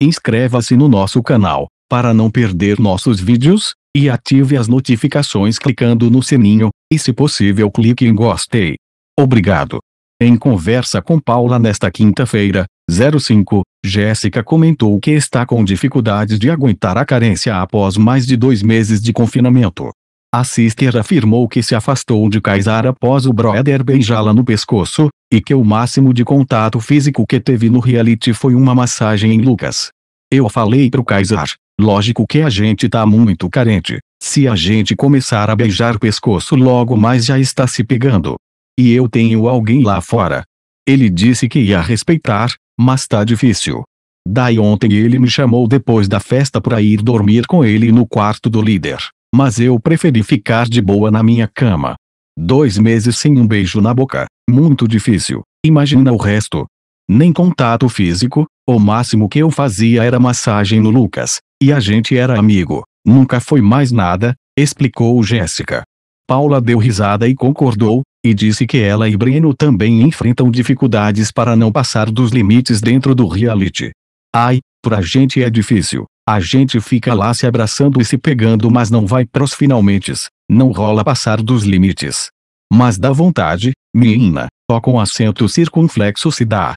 Inscreva-se no nosso canal, para não perder nossos vídeos, e ative as notificações clicando no sininho, e se possível clique em gostei. Obrigado. Em conversa com Paula nesta quinta-feira, 05, Jéssica comentou que está com dificuldade de aguentar a carência após mais de dois meses de confinamento. A Sister afirmou que se afastou de Kaysar após o brother beijá-la no pescoço, e que o máximo de contato físico que teve no reality foi uma massagem em Lucas. Eu falei pro Kaysar, lógico que a gente tá muito carente, se a gente começar a beijar o pescoço logo mais já está se pegando. E eu tenho alguém lá fora. Ele disse que ia respeitar, mas tá difícil. Daí ontem ele me chamou depois da festa para ir dormir com ele no quarto do líder mas eu preferi ficar de boa na minha cama. Dois meses sem um beijo na boca, muito difícil, imagina o resto. Nem contato físico, o máximo que eu fazia era massagem no Lucas, e a gente era amigo, nunca foi mais nada, explicou Jéssica. Paula deu risada e concordou, e disse que ela e Breno também enfrentam dificuldades para não passar dos limites dentro do reality. Ai, pra gente é difícil, a gente fica lá se abraçando e se pegando mas não vai pros finalmente. Não rola passar dos limites. Mas dá vontade, menina, ó com acento circunflexo se dá.